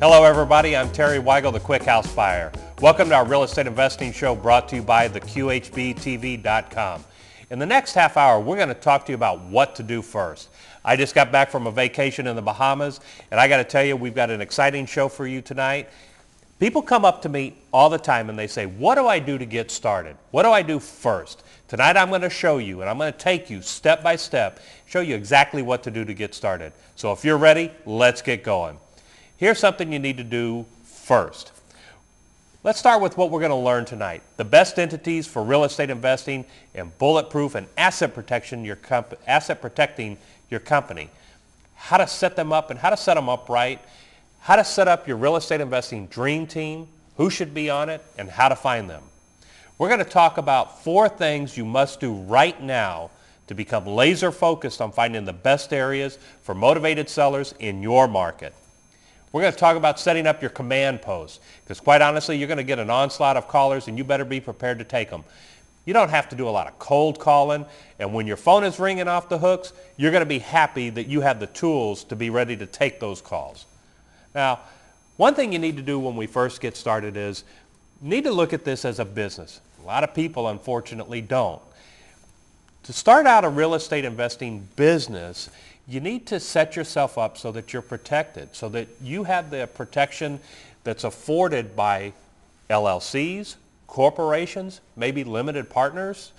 Hello, everybody. I'm Terry Weigel, the Quick House Buyer. Welcome to our Real Estate Investing Show brought to you by theqhbtv.com. In the next half hour, we're going to talk to you about what to do first. I just got back from a vacation in the Bahamas, and I got to tell you, we've got an exciting show for you tonight. People come up to me all the time and they say, what do I do to get started? What do I do first? Tonight I'm going to show you and I'm going to take you step by step, show you exactly what to do to get started. So if you're ready, let's get going. Here's something you need to do first. Let's start with what we're going to learn tonight. The best entities for real estate investing and bulletproof and asset protection your asset protecting your company. How to set them up and how to set them up right. How to set up your real estate investing dream team, who should be on it, and how to find them. We're going to talk about four things you must do right now to become laser focused on finding the best areas for motivated sellers in your market. We're going to talk about setting up your command post because quite honestly, you're going to get an onslaught of callers and you better be prepared to take them. You don't have to do a lot of cold calling and when your phone is ringing off the hooks, you're going to be happy that you have the tools to be ready to take those calls. Now, one thing you need to do when we first get started is need to look at this as a business. A lot of people unfortunately don't. To start out a real estate investing business, you need to set yourself up so that you're protected, so that you have the protection that's afforded by LLCs, corporations, maybe limited partners.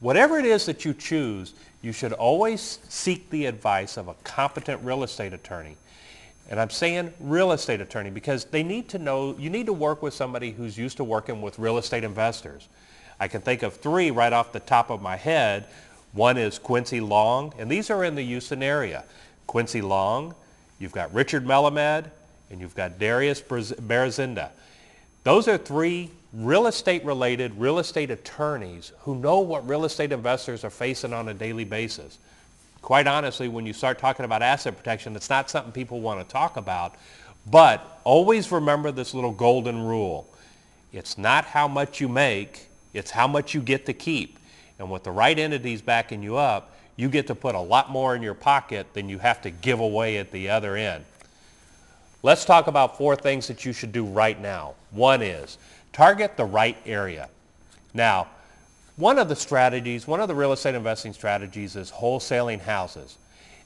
Whatever it is that you choose, you should always seek the advice of a competent real estate attorney. And I'm saying real estate attorney because they need to know, you need to work with somebody who's used to working with real estate investors. I can think of three right off the top of my head one is Quincy Long, and these are in the Houston area. Quincy Long, you've got Richard Melamed, and you've got Darius Berzinda. Those are three real estate related real estate attorneys who know what real estate investors are facing on a daily basis. Quite honestly, when you start talking about asset protection, it's not something people want to talk about, but always remember this little golden rule. It's not how much you make, it's how much you get to keep. And with the right entities backing you up, you get to put a lot more in your pocket than you have to give away at the other end. Let's talk about four things that you should do right now. One is target the right area. Now, one of the strategies, one of the real estate investing strategies is wholesaling houses.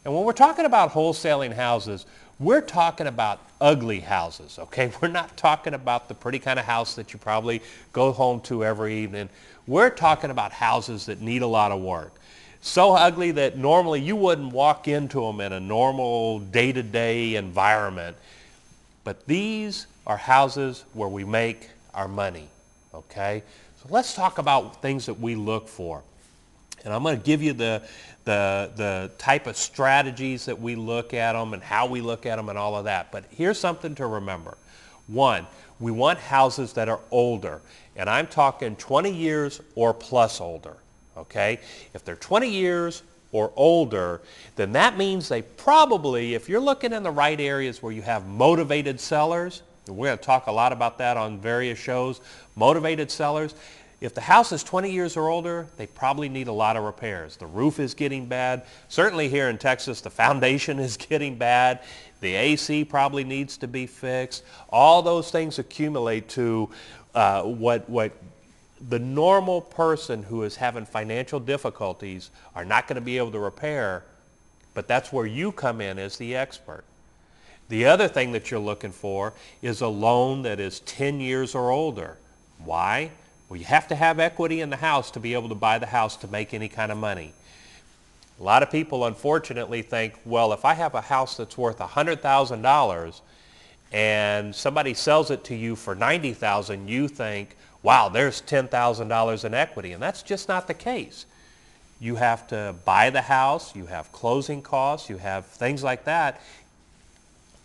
And when we're talking about wholesaling houses, we're talking about ugly houses, okay? We're not talking about the pretty kind of house that you probably go home to every evening. We're talking about houses that need a lot of work. So ugly that normally you wouldn't walk into them in a normal day-to-day environment. But these are houses where we make our money, okay? So let's talk about things that we look for. And I'm going to give you the, the, the type of strategies that we look at them and how we look at them and all of that. But here's something to remember. One, we want houses that are older. And I'm talking 20 years or plus older. Okay? If they're 20 years or older, then that means they probably, if you're looking in the right areas where you have motivated sellers, we're going to talk a lot about that on various shows, motivated sellers, if the house is 20 years or older, they probably need a lot of repairs. The roof is getting bad. Certainly here in Texas, the foundation is getting bad. The AC probably needs to be fixed. All those things accumulate to uh, what, what the normal person who is having financial difficulties are not going to be able to repair, but that's where you come in as the expert. The other thing that you're looking for is a loan that is 10 years or older. Why? Well, you have to have equity in the house to be able to buy the house to make any kind of money. A lot of people unfortunately think, well, if I have a house that's worth $100,000 and somebody sells it to you for 90,000, you think, wow, there's $10,000 in equity. And that's just not the case. You have to buy the house, you have closing costs, you have things like that.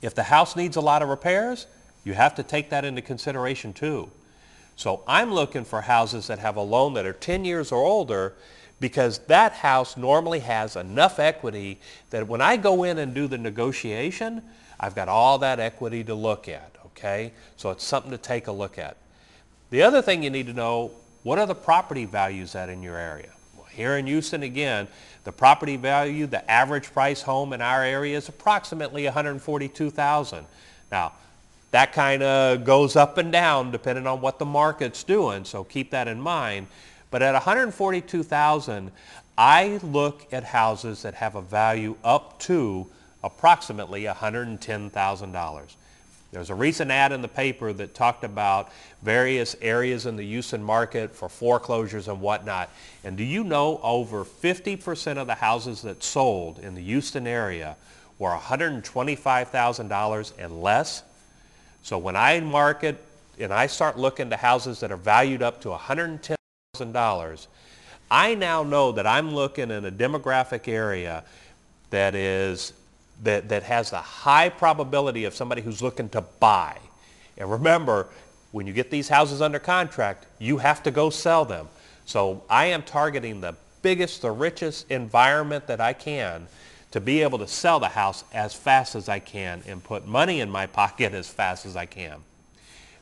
If the house needs a lot of repairs, you have to take that into consideration too. So I'm looking for houses that have a loan that are 10 years or older because that house normally has enough equity that when I go in and do the negotiation, I've got all that equity to look at, okay? So it's something to take a look at. The other thing you need to know, what are the property values at in your area? Well, here in Houston, again, the property value, the average price home in our area is approximately 142000 Now, that kind of goes up and down depending on what the market's doing. So keep that in mind. But at 142,000, I look at houses that have a value up to approximately $110,000. There's a recent ad in the paper that talked about various areas in the Houston market for foreclosures and whatnot. And do you know over 50% of the houses that sold in the Houston area were $125,000 and less? So when I market and I start looking to houses that are valued up to $110,000, I now know that I'm looking in a demographic area that is that, that has a high probability of somebody who's looking to buy. And remember, when you get these houses under contract, you have to go sell them. So I am targeting the biggest, the richest environment that I can to be able to sell the house as fast as I can and put money in my pocket as fast as I can.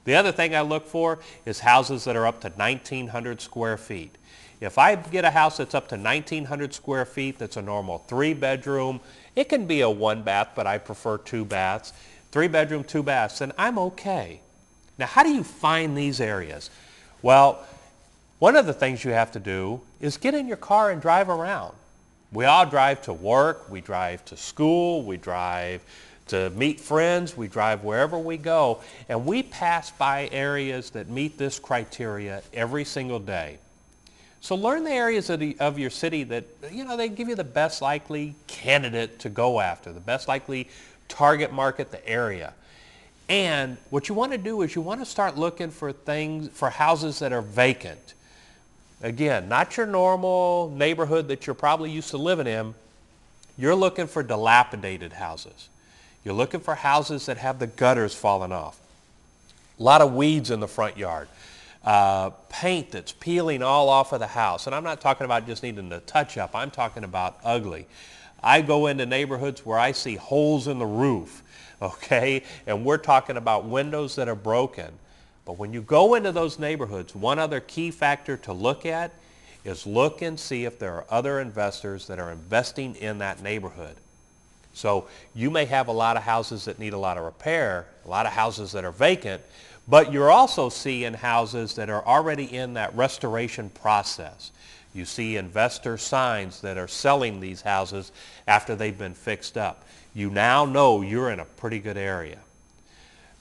The other thing I look for is houses that are up to 1,900 square feet. If I get a house that's up to 1,900 square feet, that's a normal three-bedroom, it can be a one-bath, but I prefer two baths, three-bedroom, two baths, then I'm okay. Now, how do you find these areas? Well, one of the things you have to do is get in your car and drive around. We all drive to work, we drive to school, we drive to meet friends, we drive wherever we go, and we pass by areas that meet this criteria every single day. So learn the areas of, the, of, your city that, you know, they give you the best likely candidate to go after, the best likely target market, the area. And what you want to do is you want to start looking for things, for houses that are vacant. Again, not your normal neighborhood that you're probably used to living in. You're looking for dilapidated houses. You're looking for houses that have the gutters falling off. A lot of weeds in the front yard. Uh, paint that's peeling all off of the house. And I'm not talking about just needing to touch up. I'm talking about ugly. I go into neighborhoods where I see holes in the roof, okay? And we're talking about windows that are broken. But when you go into those neighborhoods, one other key factor to look at is look and see if there are other investors that are investing in that neighborhood. So you may have a lot of houses that need a lot of repair, a lot of houses that are vacant, but you're also seeing houses that are already in that restoration process. You see investor signs that are selling these houses after they've been fixed up. You now know you're in a pretty good area.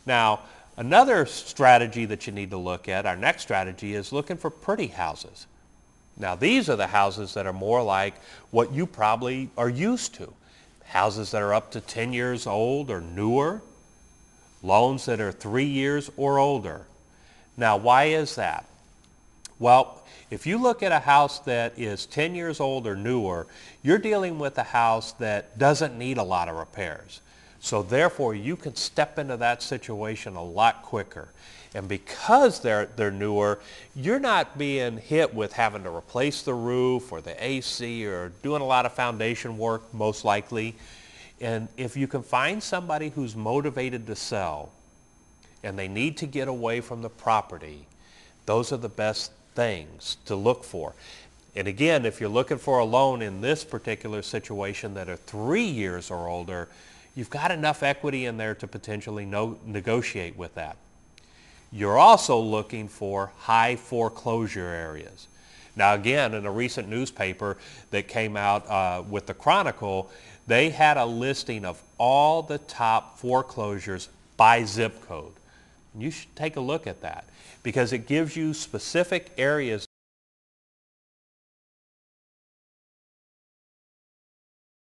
Now, Another strategy that you need to look at, our next strategy, is looking for pretty houses. Now, these are the houses that are more like what you probably are used to. Houses that are up to 10 years old or newer, loans that are three years or older. Now, why is that? Well, if you look at a house that is 10 years old or newer, you're dealing with a house that doesn't need a lot of repairs. So therefore, you can step into that situation a lot quicker. And because they're, they're newer, you're not being hit with having to replace the roof or the AC or doing a lot of foundation work, most likely. And if you can find somebody who's motivated to sell and they need to get away from the property, those are the best things to look for. And again, if you're looking for a loan in this particular situation that are three years or older, you've got enough equity in there to potentially no, negotiate with that. You're also looking for high foreclosure areas. Now again, in a recent newspaper that came out uh, with the Chronicle, they had a listing of all the top foreclosures by zip code. You should take a look at that because it gives you specific areas